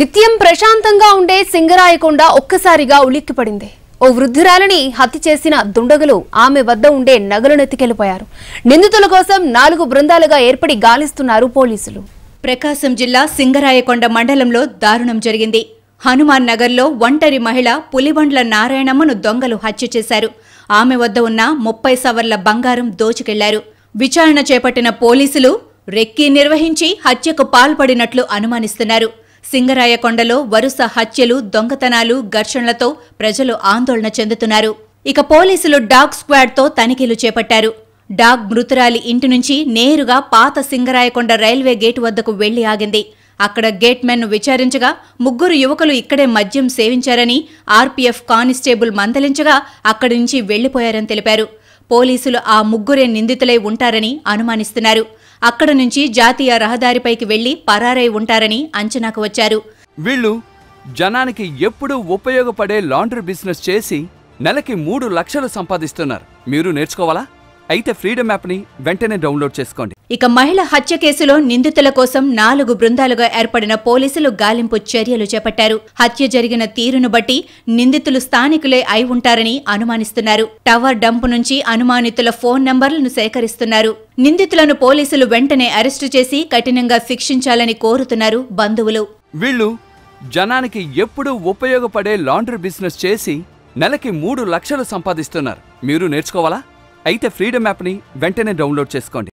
నిత్యం ప్రశాంతంగా ఉండే సింగరాయకొండ ఒక్కసారిగా ఉలిక్కిపడింది ఓ వృద్ధురాలిని హత్య చేసిన దుండగులు ఆమె వద్ద ఉండే నగలు నెత్తికెళ్లిపోయారు నిందితుల కోసం నాలుగు బృందాలుగా ఏర్పడి గాలిస్తున్నారు పోలీసులు ప్రకాశం జిల్లా సింగరాయకొండ మండలంలో దారుణం జరిగింది హనుమాన్ నగర్లో ఒంటరి మహిళ పులిబండ్ల నారాయణమ్మను దొంగలు హత్య చేశారు ఆమె వద్ద ఉన్న ముప్పై సవర్ల బంగారం దోచుకెళ్లారు విచారణ చేపట్టిన పోలీసులు రెక్కీ నిర్వహించి హత్యకు పాల్పడినట్లు అనుమానిస్తున్నారు సింగరాయకొండలో వరుస హత్యలు దొంగతనాలు ఘర్షణలతో ప్రజలు ఆందోళన చెందుతున్నారు ఇక పోలీసులు డాగ్ స్క్వాడ్తో తనిఖీలు చేపట్టారు డాగ్ మృతురాలి ఇంటి నుంచి నేరుగా పాత సింగరాయకొండ రైల్వే గేటు వద్దకు వెళ్లి ఆగింది అక్కడ గేట్మెన్ను విచారించగా ముగ్గురు యువకులు ఇక్కడే మద్యం సేవించారని ఆర్పీఎఫ్ కానిస్టేబుల్ మందలించగా అక్కడి నుంచి వెళ్లిపోయారని తెలిపారు పోలీసులు ఆ ముగ్గురే నిందితులై ఉంటారని అనుమానిస్తున్నారు అక్కడ నుంచి జాతీయ రహదారిపైకి వెళ్లి పరారై ఉంటారని అంచనాకు వచ్చారు వీళ్ళు జనానికి ఎప్పుడూ ఉపయోగపడే లాండ్రీ బిజినెస్ చేసి నెలకి మూడు లక్షలు సంపాదిస్తున్నారు మీరు నేర్చుకోవాలా అయితే ఫ్రీడమ్ యాప్ని వెంటనే డౌన్లోడ్ చేసుకోండి ఇక మహిళ హత్య కేసులో నిందితుల కోసం నాలుగు బృందాలుగా ఏర్పడిన పోలీసులు గాలింపు చర్యలు చేపట్టారు హత్య జరిగిన తీరును బట్టి నిందితులు స్థానికులే అయి ఉంటారని అనుమానిస్తున్నారు టవర్ డంప్ నుంచి అనుమానితుల ఫోన్ నంబర్లను సేకరిస్తున్నారు నిందితులను పోలీసులు వెంటనే అరెస్టు చేసి కఠినంగా శిక్షించాలని కోరుతున్నారు బంధువులు వీళ్ళు జనానికి ఎప్పుడూ ఉపయోగపడే లాండ్రీ బిజినెస్ చేసి నెలకి మూడు లక్షలు సంపాదిస్తున్నారు మీరు నేర్చుకోవాలా అయితే ఫ్రీడమ్ యాప్ని వెంటనే డౌన్లోడ్ చేసుకోండి